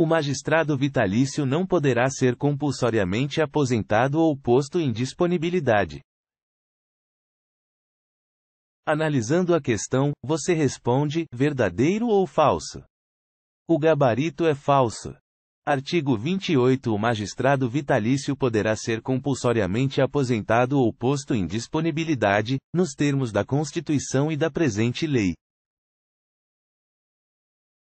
O magistrado vitalício não poderá ser compulsoriamente aposentado ou posto em disponibilidade. Analisando a questão, você responde: verdadeiro ou falso? O gabarito é falso. Artigo 28 O magistrado vitalício poderá ser compulsoriamente aposentado ou posto em disponibilidade, nos termos da Constituição e da presente lei.